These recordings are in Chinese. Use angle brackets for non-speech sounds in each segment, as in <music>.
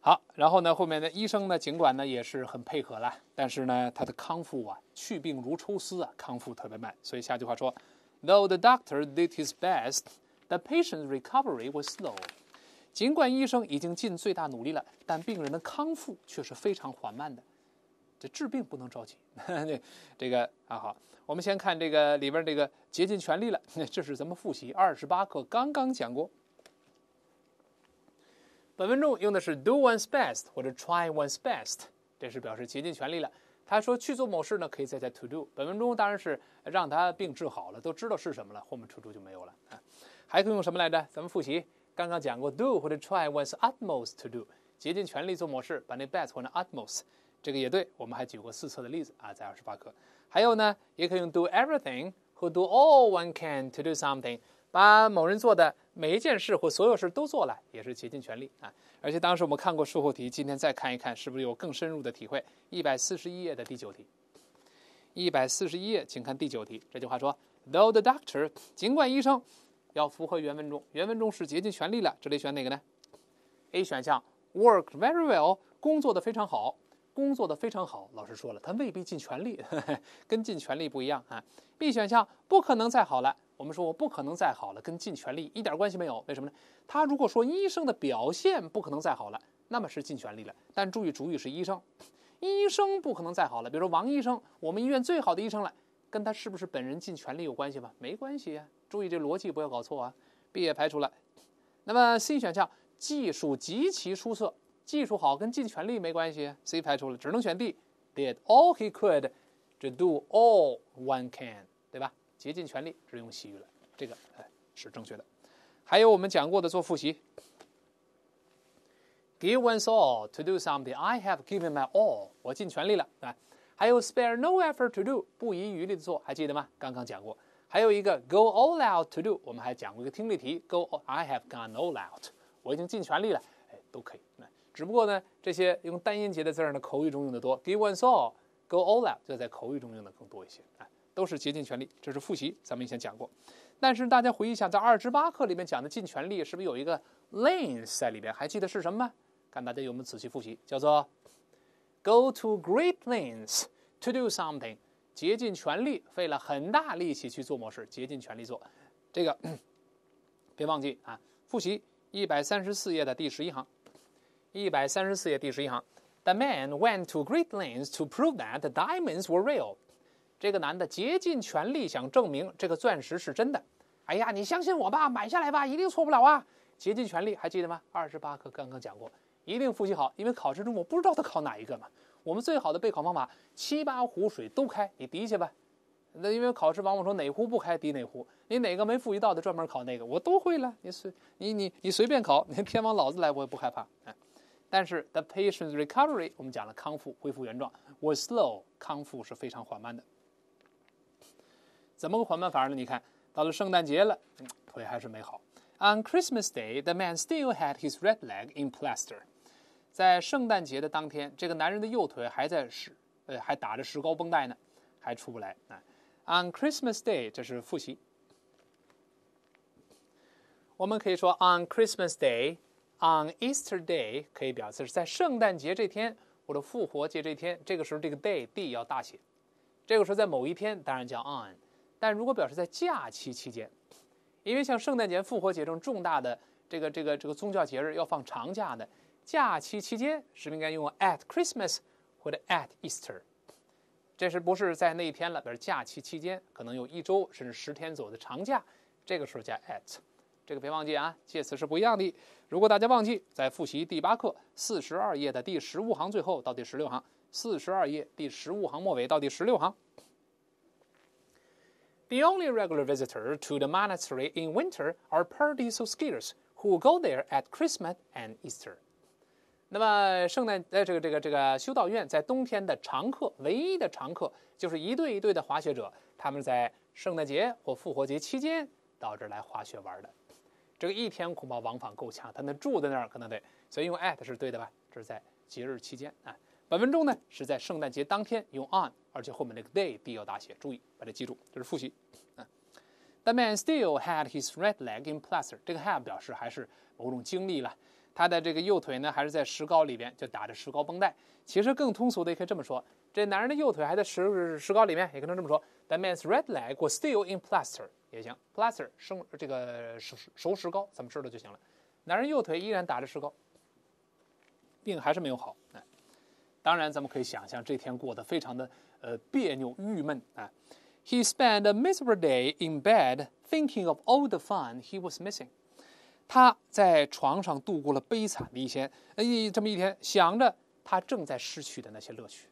好，然后呢，后面的医生呢，尽管呢也是很配合了，但是呢，他的康复啊，去病如抽丝啊，康复特别慢。所以下句话说，Though the doctor did his best, the patient's recovery was slow。尽管医生已经尽最大努力了，但病人的康复却是非常缓慢的。这治病不能着急。那 <laughs> 这个啊，好，我们先看这个里边这个竭尽全力了，<laughs> 这是咱们复习二十八课刚刚讲过。本文中用的是 do one's best 或者 try one's best，这是表示竭尽全力了。他说去做某事呢，可以再加 to do。本文中当然是让他病治好了，都知道是什么了，后面 do 就没有了啊。还可以用什么来着？咱们复习刚刚讲过，do 或者 try one's utmost to do，竭尽全力做某事，把那 best 换成 utmost，这个也对。我们还举过四册的例子啊，在二十八课。还有呢，也可以用 do everything 或 do all one can to do something，把某人做的。每一件事或所有事都做了，也是竭尽全力啊！而且当时我们看过术后题，今天再看一看，是不是有更深入的体会？一百四十一页的第九题，一百四十一页，请看第九题。这句话说，Though the doctor，尽管医生，要符合原文中，原文中是竭尽全力了，这里选哪个呢？A 选项，worked very well，工作的非常好。工作的非常好，老师说了，他未必尽全力，<laughs> 跟尽全力不一样啊。B 选项不可能再好了，我们说我不可能再好了，跟尽全力一点关系没有，为什么呢？他如果说医生的表现不可能再好了，那么是尽全力了，但注意主语是医生，医生不可能再好了，比如说王医生，我们医院最好的医生了，跟他是不是本人尽全力有关系吗？没关系呀，注意这逻辑不要搞错啊。B 也排除了，那么 C 选项技术极其出色。技术好跟尽全力没关系，C 排除了，只能选 D。Did all he could，to do all one can，对吧？竭尽全力，只用西语了，这个哎是正确的。还有我们讲过的做复习，Give one's all to do something，I have given my all，我尽全力了，对吧？还有 Spare no effort to do，不遗余力的做，还记得吗？刚刚讲过。还有一个 Go all out to do，我们还讲过一个听力题，Go，I have gone all out，我已经尽全力了，哎，都可以。只不过呢，这些用单音节的字儿呢，口语中用的多。Give one's all, go all out，就在口语中用的更多一些。哎，都是竭尽全力，这是复习咱们以前讲过。但是大家回忆一下，在二十八课里面讲的尽全力，是不是有一个 length 在里边？还记得是什么吗？看大家有没有仔细复习，叫做 go to great lengths to do something，竭尽全力，费了很大力气去做某事，竭尽全力做。这个 <coughs> 别忘记啊！复习一百三十四页的第十一行。一百三十四页第十一行，The man went to great lengths to prove that the diamonds were real。这个男的竭尽全力想证明这个钻石是真的。哎呀，你相信我吧，买下来吧，一定错不了啊！竭尽全力，还记得吗？二十八课刚刚讲过，一定复习好，因为考试中我不知道他考哪一个嘛。我们最好的备考方法，七八壶水都开，你滴去吧。那因为考试往往说哪壶不开滴哪壶，你哪个没复习到的专门考那个，我都会了，你随你你你随便考，你偏往老子来，我也不害怕，哎。但是，the patient's recovery 我们讲了康复恢复原状 was slow，康复是非常缓慢的。怎么个缓慢法呢？你看到了圣诞节了，腿还是没好。On Christmas Day，the man still had his right leg in plaster。在圣诞节的当天，这个男人的右腿还在石呃还打着石膏绷带呢，还出不来。啊。On Christmas Day，这是复习。我们可以说 On Christmas Day。On Easter Day 可以表示是在圣诞节这天或者复活节这天。这个时候，这个 day d 要大写。这个时候，在某一天，当然叫 on。但如果表示在假期期间，因为像圣诞节、复活节这种重大的这个这个这个宗教节日要放长假的，假期期间是不是应该用 at Christmas 或者 at Easter？这是不是在那一天了？比如假期期间，可能有一周甚至十天左右的长假，这个时候加 at。这个别忘记啊，介词是不一样的。如果大家忘记，在复习第八课四十二页的第十五行最后到第十六行，四十二页第十五行末尾到第十六行。The only regular visitor to the monastery in winter are parties of skiers who go there at Christmas and Easter。那么，圣诞呃，这个这个这个修道院在冬天的常客，唯一的常客就是一对一对的滑雪者，他们在圣诞节或复活节期间到这儿来滑雪玩的。这个一天恐怕往返够呛，他能住在那儿可能得，所以用 at 是对的吧？这是在节日期间啊。本分钟呢是在圣诞节当天用 on，而且后面那个 day，D 要大写，注意把它记住，这是复习。嗯，The man still had his right leg in plaster。这个 have 表示还是某种经历了，他的这个右腿呢还是在石膏里边，就打着石膏绷带。其实更通俗的也可以这么说，这男人的右腿还在石石膏里面，也可能这么说。That means red leg was still in plaster 也行，plaster 生这个熟熟石膏，咱们知道就行了。男人右腿依然打着石膏，病还是没有好。哎，当然，咱们可以想象这天过得非常的呃别扭、郁闷。啊。h e spent a miserable day in bed thinking of all the fun he was missing。他在床上度过了悲惨的一天，哎，这么一天，想着他正在失去的那些乐趣。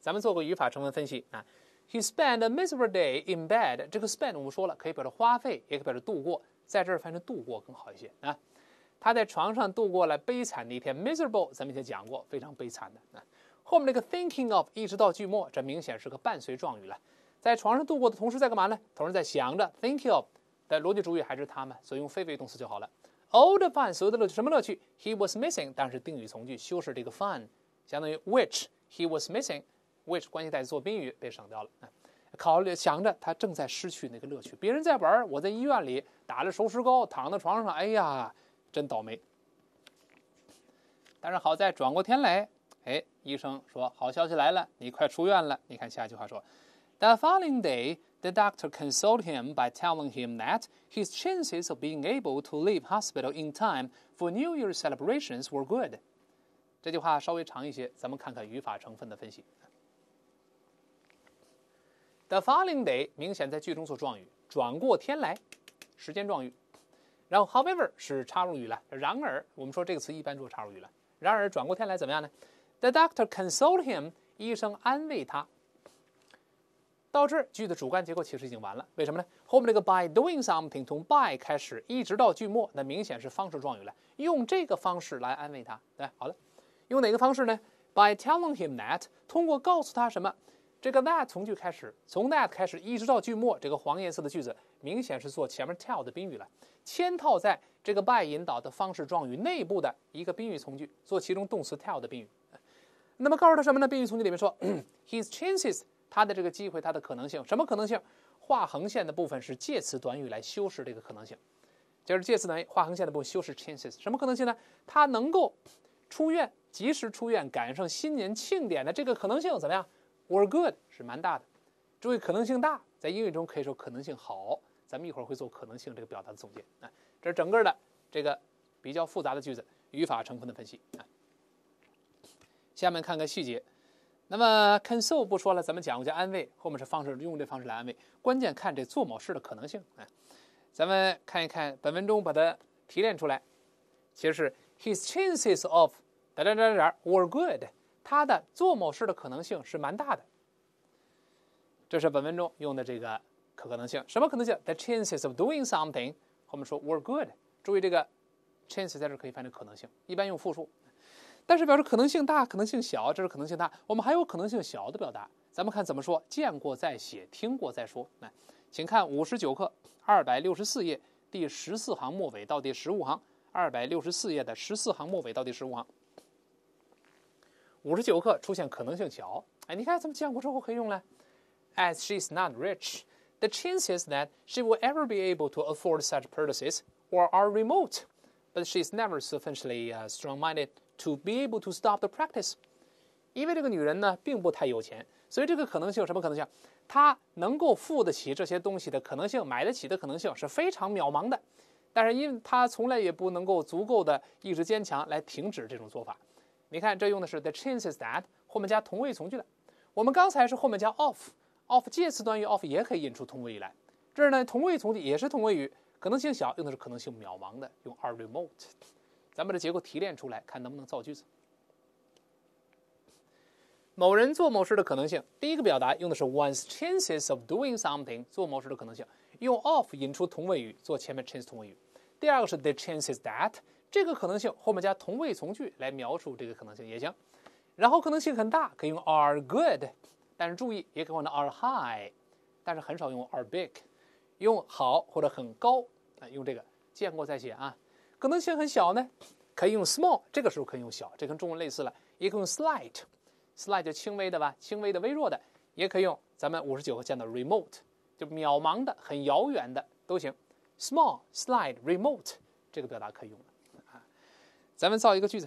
咱们做个语法成分分析啊。He spent a miserable day in bed。这个 spend 我们说了，可以表示花费，也可以表示度过，在这儿翻译成度过更好一些啊。他在床上度过了悲惨的一天。Miserable 咱们以前讲过，非常悲惨的啊。后面这个 thinking of 一直到句末，这明显是个伴随状语了。在床上度过的同时在干嘛呢？同时在想着 thinking of。的逻辑主语还是他们，所以用非谓语动词就好了。Old fun，所有的乐趣什么乐趣？He was missing，但是定语从句修饰这个 fun，相当于 which he was missing。which 关系代词做宾语被省掉了。考虑想着，他正在失去那个乐趣。别人在玩，我在医院里打着熟石膏，躺在床上。哎呀，真倒霉！但是好在转过天来，哎，医生说好消息来了，你快出院了。你看下句话说：The following day, the doctor consoled him by telling him that his chances of being able to leave hospital in time for New Year's celebrations were good。这句话稍微长一些，咱们看看语法成分的分析。The following day 明显在句中做状语，转过天来，时间状语。然后，however 是插入语了。然而，我们说这个词一般做插入语了。然而，转过天来怎么样呢？The doctor consoled him，医生安慰他。到这儿，句子的主干结构其实已经完了。为什么呢？后面这个 by doing something 从 by 开始一直到句末，那明显是方式状语了，用这个方式来安慰他。对，好了，用哪个方式呢？By telling him that，通过告诉他什么？这个 that 从句开始，从 that 开始一直到句末，这个黄颜色的句子明显是做前面 tell 的宾语了，嵌套在这个 by 引导的方式状语内部的一个宾语从句，做其中动词 tell 的宾语。那么告诉他什么呢？宾语从句里面说，his chances，他的这个机会，他的可能性，什么可能性？画横线的部分是介词短语来修饰这个可能性，就是介词短语画横线的部分修饰 chances，什么可能性呢？他能够出院，及时出院，赶上新年庆典的这个可能性怎么样？were good 是蛮大的，注意可能性大，在英语中可以说可能性好。咱们一会儿会做可能性这个表达的总结啊。这是整个的这个比较复杂的句子语法成分的分析啊。下面看看细节。那么 console 不说了，咱们讲，过就安慰，后面是方式，用这方式来安慰，关键看这做某事的可能性啊。咱们看一看本文中把它提炼出来，其实是 his chances of 哒哒哒哒哒 were good。它的做某事的可能性是蛮大的，这是本文中用的这个可可能性。什么可能性？The chances of doing something，我们说 were good。注意这个 chances 在这可以翻译可能性，一般用复数，但是表示可能性大，可能性小，这是可能性大。我们还有可能性小的表达，咱们看怎么说。见过再写，听过再说。来，请看五十九课二百六十四页第十四行末尾到第十五行，二百六十四页的十四行末尾到第十五行。五十九克出现可能性小，哎，你看咱们见过之后可以用来。As she is not rich, the chances that she will ever be able to afford such purchases or are remote, but she is never sufficiently strong-minded to be able to stop the practice. 因为这个女人呢并不太有钱，所以这个可能性什么可能性？她能够付得起这些东西的可能性，买得起的可能性是非常渺茫的。但是因为她从来也不能够足够的意志坚强来停止这种做法。你看，这用的是 the chances that 后面加同位从句的。我们刚才是后面加 of，of 介词短语 of 也可以引出同位语来。这儿呢，同位从句也是同位语，可能性小，用的是可能性渺茫的，用 are remote。咱们把这结构提炼出来，看能不能造句子。某人做某事的可能性，第一个表达用的是 one's chances of doing something，做某事的可能性，用 of 引出同位语，做前面 chances 同位语。第二个是 the chances that。这个可能性后面加同位从句来描述这个可能性也行，然后可能性很大可以用 are good，但是注意也可以换成 are high，但是很少用 are big，用好或者很高啊，用这个见过再写啊。可能性很小呢，可以用 small，这个时候可以用小，这跟中文类似了，也可以用 slight，slight 就轻微的吧，轻微的、微弱的，也可以用咱们五十九会见到 remote，就渺茫的、很遥远的都行，small、slight、remote 这个表达可以用咱们造一个句子，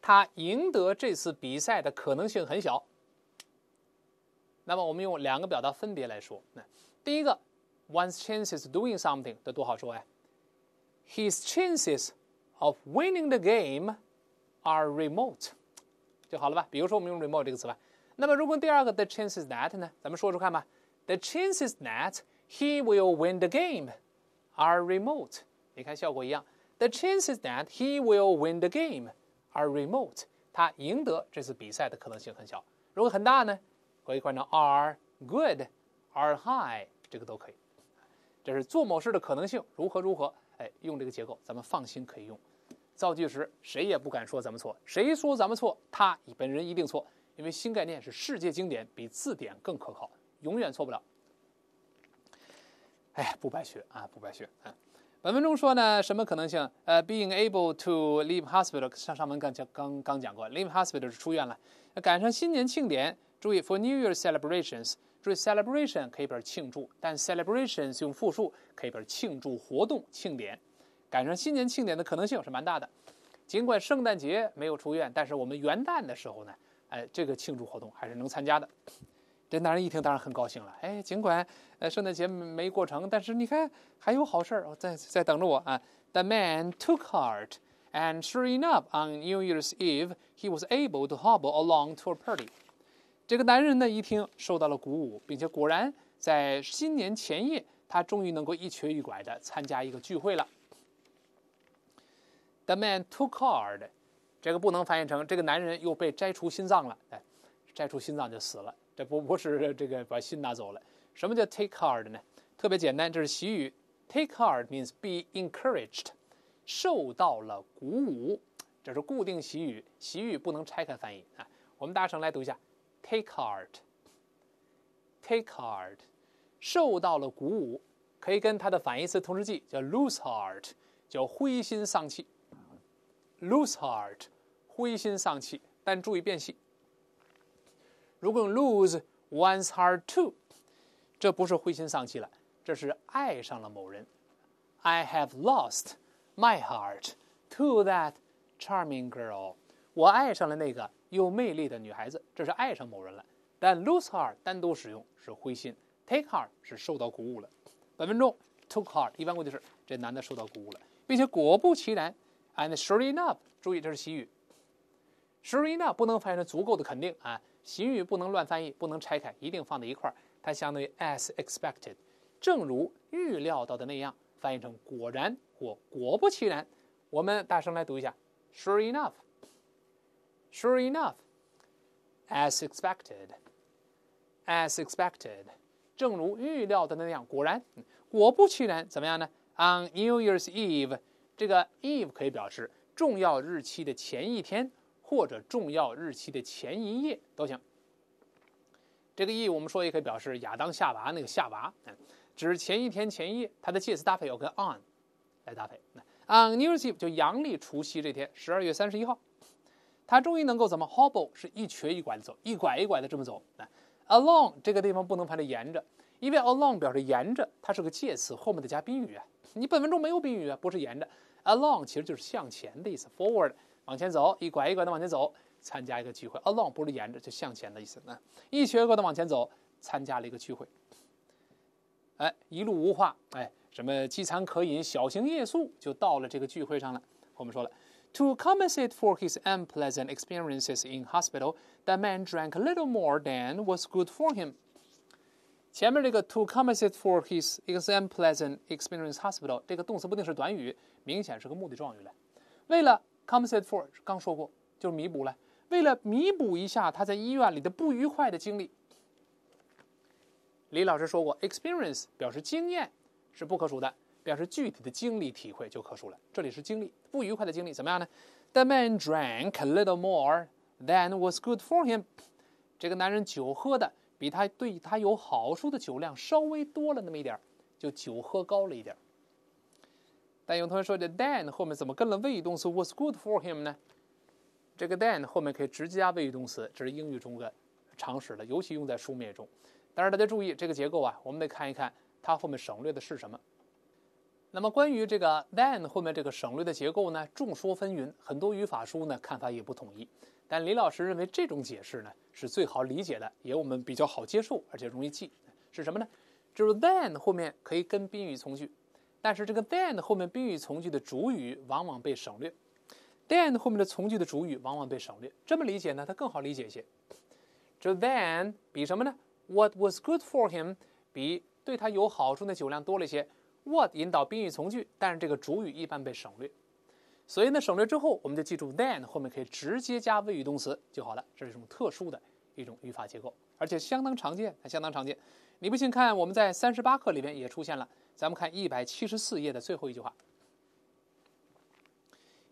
他赢得这次比赛的可能性很小。那么我们用两个表达分别来说。那第一个，one's chances doing something 的多好说呀，His chances of winning the game are remote，就好了吧？比如说我们用 remote 这个词吧。那么如果第二个 the chances that 呢？咱们说说看吧，The chances that he will win the game are remote，你看效果一样。The chances that he will win the game are remote. 他赢得这次比赛的可能性很小。如果很大呢？可以换成 are good, are high，这个都可以。这是做某事的可能性如何如何？哎，用这个结构，咱们放心可以用。造句时，谁也不敢说咱们错，谁说咱们错，他本人一定错，因为新概念是世界经典，比字典更可靠，永远错不了。哎，不白学啊，不白学啊。本文中说呢，什么可能性？呃，being able to leave hospital，上上文刚讲刚刚讲过，leave hospital 是出院了，赶上新年庆典。注意，for New Year celebrations，注意，celebration 可以表示庆祝，但 celebrations 用复数可以表示庆祝活动、庆典，赶上新年庆典的可能性是蛮大的。尽管圣诞节没有出院，但是我们元旦的时候呢，哎，这个庆祝活动还是能参加的。这男人一听，当然很高兴了。哎，尽管呃圣诞节没过成，但是你看还有好事在在等着我啊！The man took heart, and sure enough, on New Year's Eve, he was able to hobble along to a party。这个男人呢一听受到了鼓舞，并且果然在新年前夜，他终于能够一瘸一拐的参加一个聚会了。The man took heart，这个不能翻译成“这个男人又被摘除心脏了”，哎，摘除心脏就死了。这不不是这个把心拿走了？什么叫 take heart 呢？特别简单，这是习语。Take heart means be encouraged，受到了鼓舞。这是固定习语，习语不能拆开翻译啊。我们大声来读一下：take heart，take heart，受到了鼓舞。可以跟它的反义词同时记，叫 lose heart，叫灰心丧气。lose heart，灰心丧气。但注意辨析。如果用 lose one's heart to，这不是灰心丧气了，这是爱上了某人。I have lost my heart to that charming girl。我爱上了那个有魅力的女孩子，这是爱上某人了。但 lose heart 单独使用是灰心，take heart 是受到鼓舞了。本分钟 took heart 一般过去式，这男的受到鼓舞了，并且果不其然，and sure enough，注意这是习语。Sure enough，不能翻译成足够的肯定啊。习语不能乱翻译，不能拆开，一定放在一块儿。它相当于 as expected，正如预料到的那样，翻译成果然或果不其然。我们大声来读一下：Sure enough，Sure enough，as expected，as expected，正如预料的那样，果然果不其然。怎么样呢？On New Year's Eve，这个 eve 可以表示重要日期的前一天。或者重要日期的前一夜都行。这个 e 我们说也可以表示亚当夏娃那个夏娃，只指前一天前一夜。它的介词搭配要跟 on 来搭配。on New Year's Eve 就阳历除夕这天，十二月三十一号，他终于能够怎么？Hobble 是一瘸一拐的走，一拐一拐的这么走。来，along 这个地方不能排着沿着，因为 along 表示沿着，它是个介词，后面得加宾语啊。你本文中没有宾语啊，不是沿着。along 其实就是向前的意思，forward。往前走，一拐一拐的往前走，参加一个聚会。Along 不是沿着，就向前的意思。那一瘸一拐的往前走，参加了一个聚会。哎，一路无话。哎，什么饥餐渴饮，小行夜宿，就到了这个聚会上了。我们说了，To compensate for his unpleasant experiences in hospital, that man drank little more than was good for him。前面这个 To compensate for his unpleasant experience hospital 这个动词不定式短语，明显是个目的状语了。为了 Compensate for 刚说过，就是弥补了。为了弥补一下他在医院里的不愉快的经历，李老师说过，experience 表示经验是不可数的，表示具体的经历体会就可数了。这里是经历，不愉快的经历怎么样呢？The man drank a little more than was good for him。<laughs> 这个男人酒喝的比他对他有好处的酒量稍微多了那么一点儿，就酒喝高了一点儿。但有同学说这 then 后面怎么跟了谓语动词 was good for him 呢？这个 then 后面可以直接加谓语动词，这是英语中的常识了，尤其用在书面中。但是大家注意这个结构啊，我们得看一看它后面省略的是什么。那么关于这个 then 后面这个省略的结构呢，众说纷纭，很多语法书呢看法也不统一。但李老师认为这种解释呢是最好理解的，也我们比较好接受，而且容易记。是什么呢？就是 then 后面可以跟宾语从句。但是这个 then 后面宾语从句的主语往往被省略，then 后面的从句的主语往往被省略。这么理解呢，它更好理解一些。这 then 比什么呢？What was good for him 比对他有好处的酒量多了一些。What 引导宾语从句，但是这个主语一般被省略。所以呢，省略之后，我们就记住 then 后面可以直接加谓语动词就好了。这是一种特殊的一种语法结构，而且相当常见，相当常见。你不信看，我们在三十八课里面也出现了。咱们看一百七十四页的最后一句话。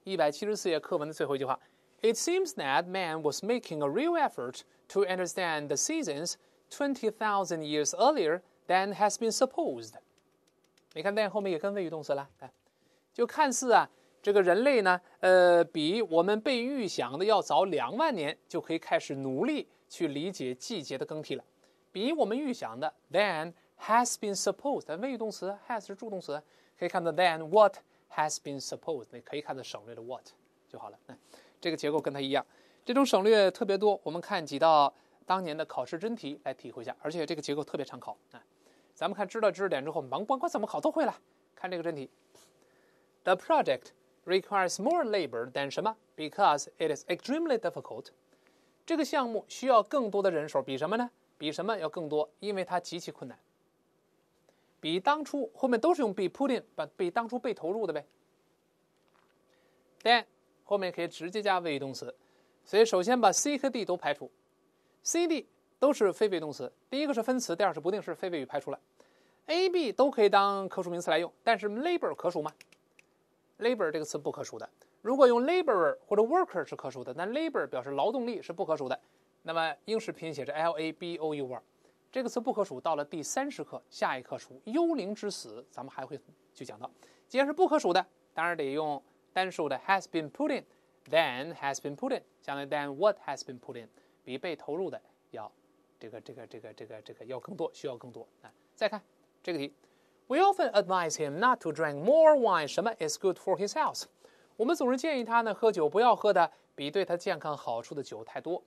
一百七十四页课文的最后一句话：It seems that man was making a real effort to understand the seasons twenty thousand years earlier than has been supposed。你看，但后面也跟谓语动词了，哎，就看似啊，这个人类呢，呃，比我们被预想的要早两万年就可以开始努力去理解季节的更替了，比我们预想的 than。Has been supposed，谓语动词 has 是助动词，可以看到 then what has been supposed，你可以看到省略的 what 就好了。这个结构跟它一样，这种省略特别多。我们看几道当年的考试真题来体会一下，而且这个结构特别常考啊。咱们看知道知识点之后，甭管怎么考都会了。看这个真题：The project requires more labor than 什么？Because it is extremely difficult。这个项目需要更多的人手，比什么呢？比什么要更多？因为它极其困难。比当初后面都是用 be put in 把被当初被投入的呗，then 后面可以直接加谓语动词，所以首先把 C 和 D 都排除，C、D 都是非谓语动词，第一个是分词，第二是不定式非谓语排除了，A、B 都可以当可数名词来用，但是 labor 可数吗？labor 这个词不可数的，如果用 laborer 或者 worker 是可数的，那 labor 表示劳动力是不可数的，那么英式拼写是 L A B O U R。这个词不可数，到了第三十课，下一课数。幽灵之死，咱们还会去讲到。既然是不可数的，当然得用单数的 has been put in，then has been put in，相当于 then what has been put in，比被投入的要这个这个这个这个这个要更多，需要更多啊。再看这个题，We often advise him not to drink more wine. 什么 is good for his health？我们总是建议他呢，喝酒不要喝的比对他健康好处的酒太多。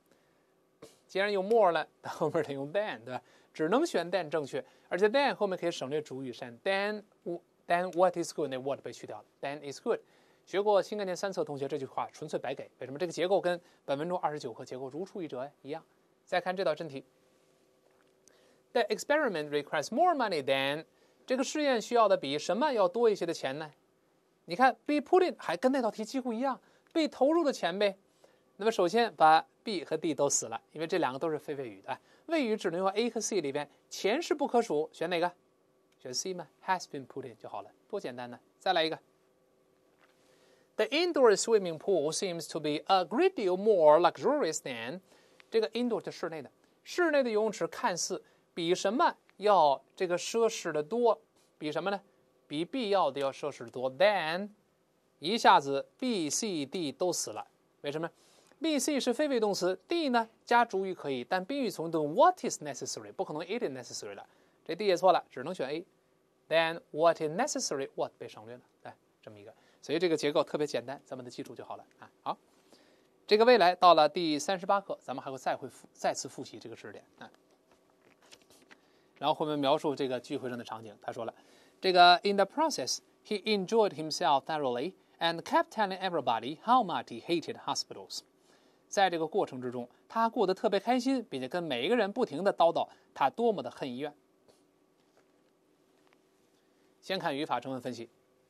既然用 more 了，那 <laughs> 后面得用 than，对吧？只能选 than 正确，而且 than 后面可以省略主语，删 than，than what is good，那 what 被去掉了，than is good。学过新概念三册同学，这句话纯粹白给。为什么？这个结构跟本文中二十九课结构如出一辙呀，一样。再看这道真题，The experiment requires more money than，这个试验需要的比什么要多一些的钱呢？你看 be put in，还跟那道题几乎一样，被投入的钱呗。那么首先把 B 和 D 都死了，因为这两个都是非谓语的，谓语只能用 A 和 C 里边。钱是不可数，选哪个？选 C 吗？Has been put in 就好了，多简单呢。再来一个。The indoor swimming pool seems to be a great deal more luxurious than 这个 indoor 就室内的，室内的游泳池看似比什么要这个奢侈的多，比什么呢？比必要的要奢侈的多。Than，一下子 B、C、D 都死了，为什么？B、C 是非谓动词，D 呢加主语可以，但宾语从句 what is necessary 不可能 it is necessary 了，这 D 也错了，只能选 A。Then what is necessary？What 被省略了，来这么一个，所以这个结构特别简单，咱们记住就好了啊。好，这个未来到了第三十八课，咱们还会再会复再次复习这个知识点啊。然后后面描述这个聚会上的场景，他说了：这个 In the process, he enjoyed himself thoroughly and kept telling everybody how much he hated hospitals. 在这个过程之中，他过得特别开心，并且跟每一个人不停的叨叨他多么的恨医院。先看语法成分分析。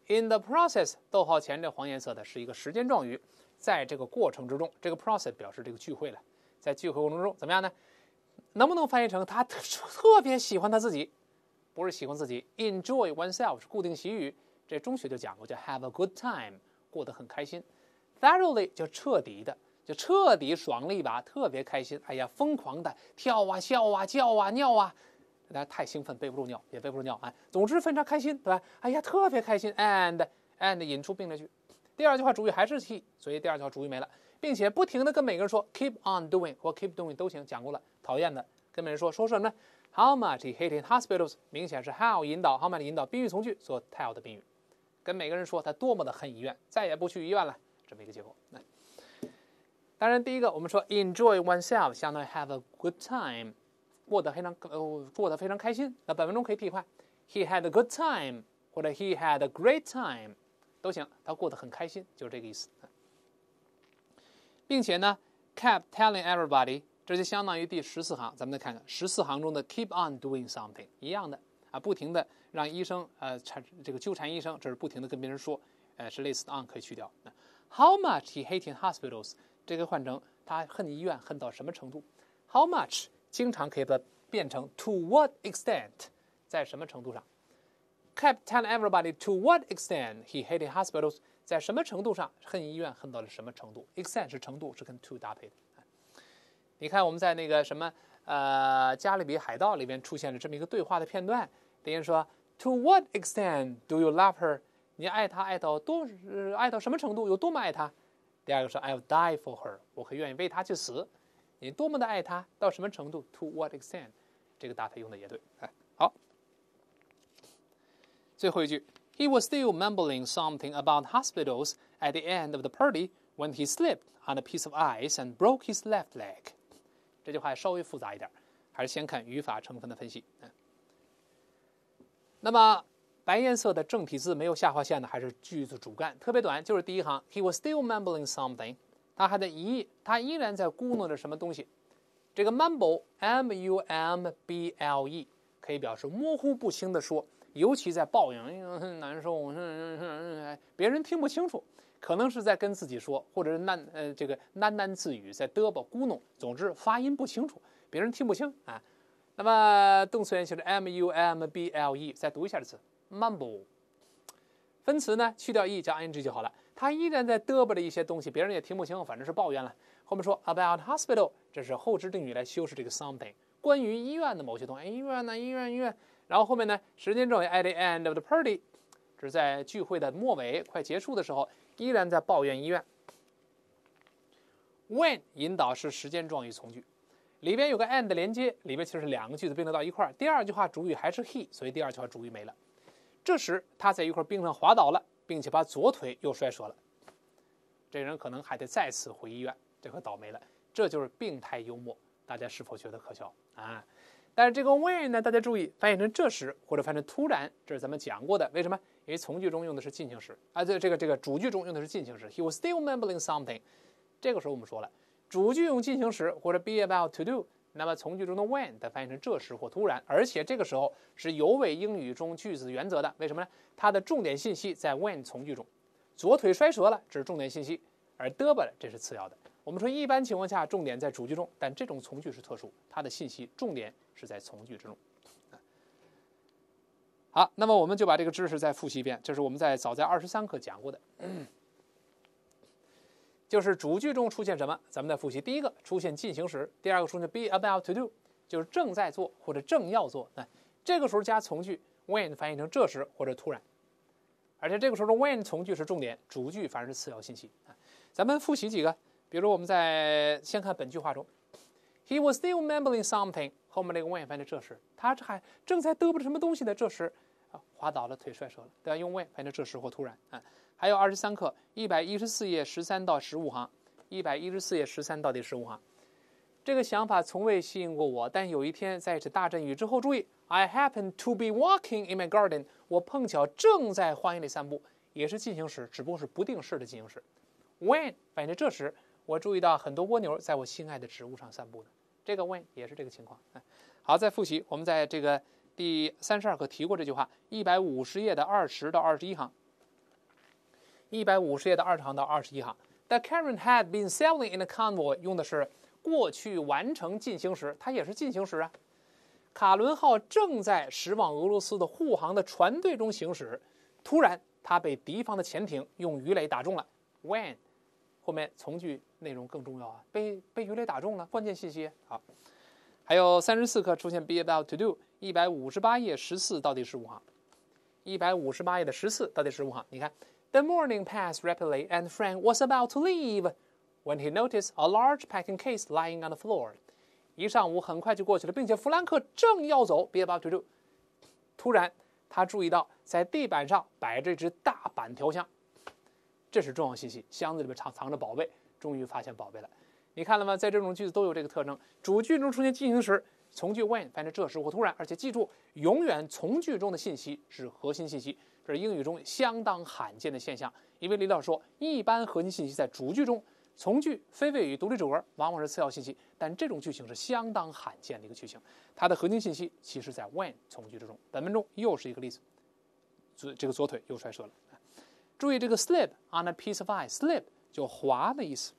In the process，逗号前这黄颜色的是一个时间状语，在这个过程之中，这个 process 表示这个聚会了。在聚会过程中怎么样呢？能不能翻译成他特特别喜欢他自己？不是喜欢自己，enjoy oneself 是固定习语，这中学就讲过，叫 have a good time，过得很开心。Thoroughly 就彻底的。就彻底爽了一把，特别开心。哎呀，疯狂的跳啊，笑啊，叫啊，尿啊！大家太兴奋，憋不住尿也憋不住尿啊。总之非常开心，对吧？哎呀，特别开心。and and 引出并列句。第二句话主语还是 he，所以第二句话主语没了，并且不停的跟每个人说 keep on doing 或 keep doing 都行。讲过了，讨厌的跟每个人说，说什么呢？How much he h a t e d hospitals，明显是 how 引导 how much 引导宾语从句做 tell 的宾语，跟每个人说他多么的恨医院，再也不去医院了，这么一个结果。当然，第一个我们说 enjoy oneself 相当于 have a good time，过得非常呃过得非常开心。那本分钟可以替换，he had a good time 或者 he had a great time 都行，他过得很开心，就是这个意思。并且呢，kept telling everybody，这就相当于第十四行，咱们再看看十四行中的 keep on doing something 一样的啊，不停的让医生呃缠这个纠缠医生，这是不停的跟别人说，呃是类似的，on 可以去掉。How much he hated hospitals。这个换成他恨医院恨到什么程度？How much？经常可以把它变成 To what extent？在什么程度上 k e p t t e l g everybody to what extent he hated hospitals？在什么程度上恨医院恨到了什么程度？Extent 是程度，是跟 to 搭配的。你看我们在那个什么呃《加勒比海盗》里面出现了这么一个对话的片段，等于说 To what extent do you love her？你爱她爱到多？爱到什么程度？有多么爱她？第二个是 "I'll die for her"，我很愿意为她去死，你多么的爱她，到什么程度？To what extent？这个搭配用的也对，哎，好。最后一句，He was still mumbling something about hospitals at the end of the party when he slipped on a piece of ice and broke his left leg。这句话稍微复杂一点，还是先看语法成分的分析。那么。白颜色的正体字没有下划线的，还是句子主干特别短，就是第一行。He was still mumbling something. 他还在一，他依然在咕哝着什么东西。这个 mumble m u m b l e 可以表示模糊不清的说，尤其在抱怨，有人说我别人听不清楚，可能是在跟自己说，或者是喃呃这个喃喃自语，在嘚吧咕哝，总之发音不清楚，别人听不清啊。那么动词原形是 mumble，再读一下这词。mumble。分词呢？去掉 e 加 ing 就好了。他依然在嘚啵着一些东西，别人也听不清，反正是抱怨了。后面说 about hospital，这是后置定语来修饰这个 something，关于医院的某些东西。哎，医院呢？医院医院。然后后面呢？时间状语 at the end of the party，只在聚会的末尾，快结束的时候，依然在抱怨医院。When 引导是时间状语从句，里边有个 and 连接，里边其实是两个句子并列到一块儿。第二句话主语还是 he，所以第二句话主语没了。这时，他在一块冰上滑倒了，并且把左腿又摔折了。这人可能还得再次回医院，这可倒霉了。这就是病态幽默，大家是否觉得可笑啊？但是这个 when 呢？大家注意，翻译成这时或者翻译成突然，这是咱们讲过的。为什么？因为从句中用的是进行时，而这个这个主句中用的是进行时。He was still mumbling something。这个时候我们说了，主句用进行时或者 be about to do。那么从句中的 when 它翻译成这时或突然，而且这个时候是尤为英语中句子原则的。为什么呢？它的重点信息在 when 从句中，左腿摔折了，这是重点信息，而嘚吧了，这是次要的。我们说一般情况下重点在主句中，但这种从句是特殊，它的信息重点是在从句之中。好，那么我们就把这个知识再复习一遍，这是我们在早在二十三课讲过的。就是主句中出现什么，咱们再复习。第一个出现进行时，第二个出现 be a b o u to t do，就是正在做或者正要做。那这个时候加从句 when 翻译成这时或者突然。而且这个时候的 when 从句是重点，主句反而是次要信息啊。咱们复习几个，比如我们在先看本句话中，He was still mumbling something，后面那个 when 翻译成这时，他这还正在嘚啵着什么东西呢？这时。滑倒了，腿摔折了，对吧？用 when，反正这时或突然啊。还有二十三课一百一十四页十三到十五行，一百一十四页十三到第十五行。这个想法从未吸引过我，但有一天，在一次大阵雨之后，注意，I h a p p e n to be walking in my garden，我碰巧正在花园里散步，也是进行时，只不过是不定式的进行时。When，反正这时，我注意到很多蜗牛在我心爱的植物上散步呢。这个 when 也是这个情况。好，再复习，我们在这个。第三十二课提过这句话，一百五十页的二十到二十一行，一百五十页的二十行到二十一行。The k a r e n had been sailing in the convoy，用的是过去完成进行时，它也是进行时啊。卡伦号正在驶往俄罗斯的护航的船队中行驶，突然它被敌方的潜艇用鱼雷打中了。When 后面从句内容更重要啊，被被鱼雷打中了，关键信息。好。还有三十四课出现 be about to do，一百五十八页十四到第十五行，一百五十八页的十四到第十五行，你看，The morning passed rapidly and Frank was about to leave when he noticed a large packing case lying on the floor。一上午很快就过去了，并且弗兰克正要走 be about to do，突然他注意到在地板上摆着一只大板条箱，这是重要信息，箱子里面藏藏着宝贝，终于发现宝贝了。你看了吗？在这种句子都有这个特征：主句中出现进行时，从句 when，反正这时或突然。而且记住，永远从句中的信息是核心信息，这是英语中相当罕见的现象。因为李老师说，一般核心信息在主句中，从句非谓语独立主格往往是次要信息。但这种句型是相当罕见的一个句型，它的核心信息其实在 when 从句之中。本文中又是一个例子，左这个左腿又摔折了。注意这个 slip on a piece of ice，slip 就滑的意思。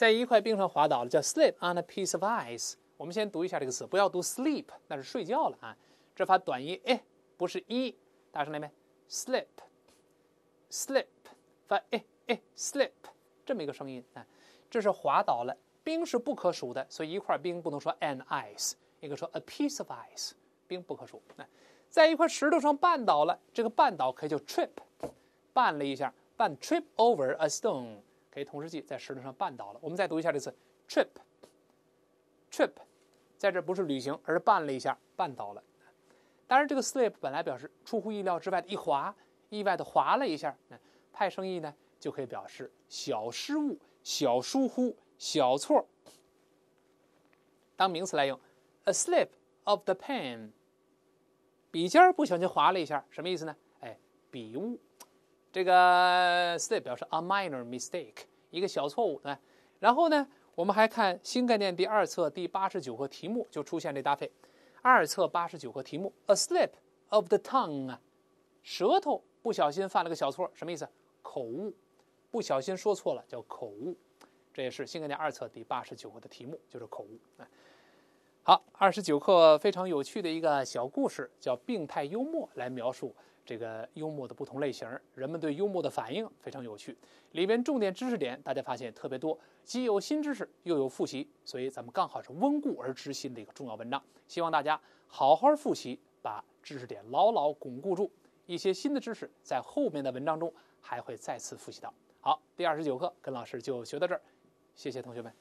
在一块冰上滑倒了，叫 slip on a piece of ice。我们先读一下这个词，不要读 sleep，那是睡觉了啊。这发短音，哎，不是一，大声来，没？slip，slip，发哎哎 slip，这么一个声音啊。这是滑倒了。冰是不可数的，所以一块冰不能说 an ice，应该说 a piece of ice。冰不可数。那、在一块石头上绊倒了，这个绊倒可以叫 trip，绊了一下，绊 trip over a stone。可以同时记在石头上绊倒了。我们再读一下这次 trip，trip，在这不是旅行，而是绊了一下，绊倒了。当然，这个 slip 本来表示出乎意料之外的一滑，意外的滑了一下。派生意呢，就可以表示小失误、小疏忽、小错。当名词来用，a slip of the pen，笔尖不小心滑了一下，什么意思呢？哎，笔误。这个 slip 表示 a minor mistake，一个小错误，对。然后呢，我们还看新概念第二册第八十九个题目就出现这搭配，二册八十九个题目 a slip of the tongue 啊，舌头不小心犯了个小错，什么意思？口误，不小心说错了叫口误，这也是新概念二册第八十九个的题目，就是口误。好，二十九课非常有趣的一个小故事，叫病态幽默来描述。这个幽默的不同类型，人们对幽默的反应非常有趣。里边重点知识点大家发现特别多，既有新知识，又有复习，所以咱们刚好是温故而知新的一个重要文章。希望大家好好复习，把知识点牢牢巩固住。一些新的知识在后面的文章中还会再次复习到。好，第二十九课跟老师就学到这儿，谢谢同学们。